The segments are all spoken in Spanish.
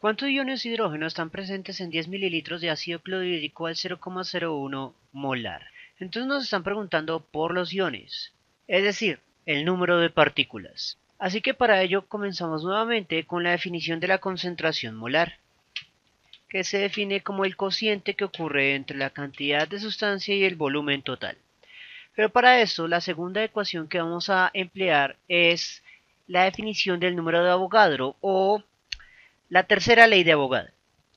¿Cuántos iones de hidrógeno están presentes en 10 mililitros de ácido clorhídrico al 0,01 molar? Entonces nos están preguntando por los iones, es decir, el número de partículas. Así que para ello comenzamos nuevamente con la definición de la concentración molar, que se define como el cociente que ocurre entre la cantidad de sustancia y el volumen total. Pero para eso la segunda ecuación que vamos a emplear es la definición del número de Avogadro o la tercera ley de abogado.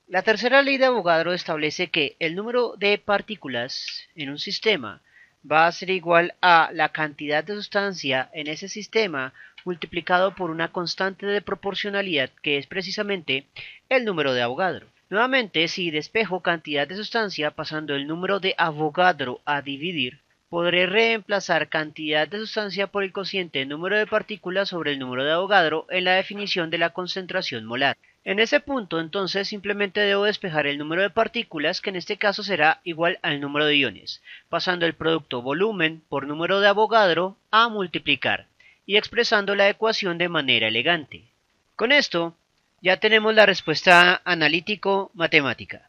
La tercera ley de abogado establece que el número de partículas en un sistema va a ser igual a la cantidad de sustancia en ese sistema multiplicado por una constante de proporcionalidad que es precisamente el número de Avogadro. Nuevamente, si despejo cantidad de sustancia pasando el número de Avogadro a dividir, podré reemplazar cantidad de sustancia por el cociente número de partículas sobre el número de Avogadro en la definición de la concentración molar. En ese punto entonces simplemente debo despejar el número de partículas que en este caso será igual al número de iones, pasando el producto volumen por número de Avogadro a multiplicar y expresando la ecuación de manera elegante. Con esto ya tenemos la respuesta analítico-matemática.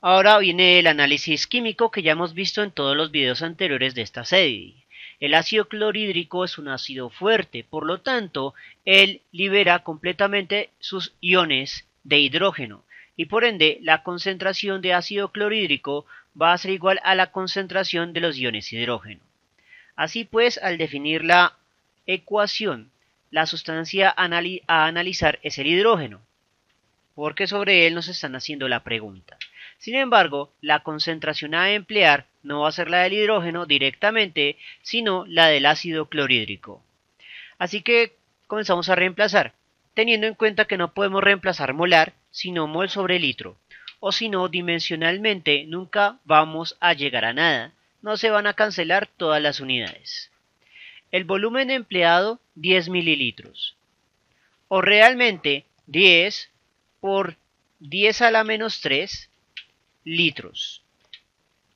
Ahora viene el análisis químico que ya hemos visto en todos los videos anteriores de esta serie. El ácido clorhídrico es un ácido fuerte, por lo tanto, él libera completamente sus iones de hidrógeno y por ende la concentración de ácido clorhídrico va a ser igual a la concentración de los iones hidrógeno. Así pues, al definir la ecuación, la sustancia a analizar es el hidrógeno, porque sobre él nos están haciendo la pregunta. Sin embargo, la concentración a emplear no va a ser la del hidrógeno directamente, sino la del ácido clorhídrico. Así que comenzamos a reemplazar, teniendo en cuenta que no podemos reemplazar molar, sino mol sobre litro, o si no, dimensionalmente nunca vamos a llegar a nada, no se van a cancelar todas las unidades. El volumen empleado 10 mililitros, o realmente 10 por 10 a la menos 3 litros,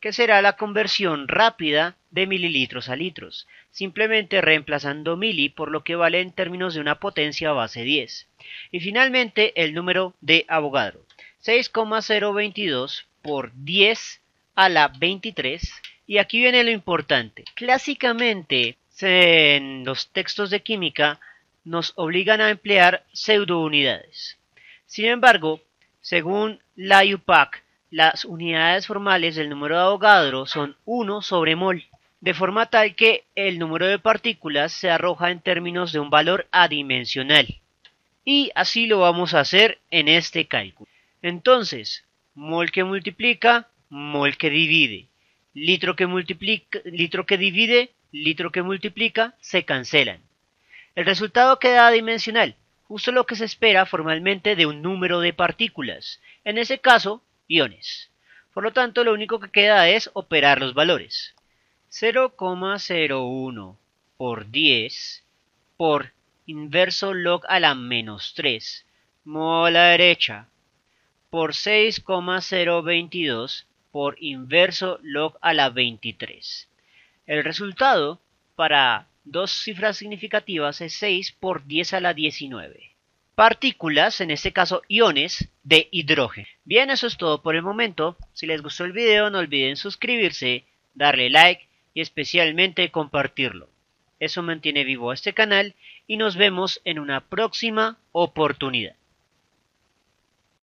que será la conversión rápida de mililitros a litros, simplemente reemplazando mili por lo que vale en términos de una potencia base 10. Y finalmente el número de abogado 6,022 por 10 a la 23. Y aquí viene lo importante. Clásicamente, en los textos de química nos obligan a emplear pseudounidades. Sin embargo, según la IUPAC las unidades formales del número de Avogadro son 1 sobre mol, de forma tal que el número de partículas se arroja en términos de un valor adimensional. Y así lo vamos a hacer en este cálculo. Entonces, mol que multiplica, mol que divide. Litro que multiplica, litro que divide, litro que multiplica, se cancelan. El resultado queda adimensional, justo lo que se espera formalmente de un número de partículas. En ese caso, iones. Por lo tanto, lo único que queda es operar los valores. 0,01 por 10 por inverso log a la menos 3, modo a la derecha, por 6,022 por inverso log a la 23. El resultado para dos cifras significativas es 6 por 10 a la 19 partículas, en este caso iones, de hidrógeno. Bien, eso es todo por el momento. Si les gustó el video no olviden suscribirse, darle like y especialmente compartirlo. Eso mantiene vivo este canal y nos vemos en una próxima oportunidad.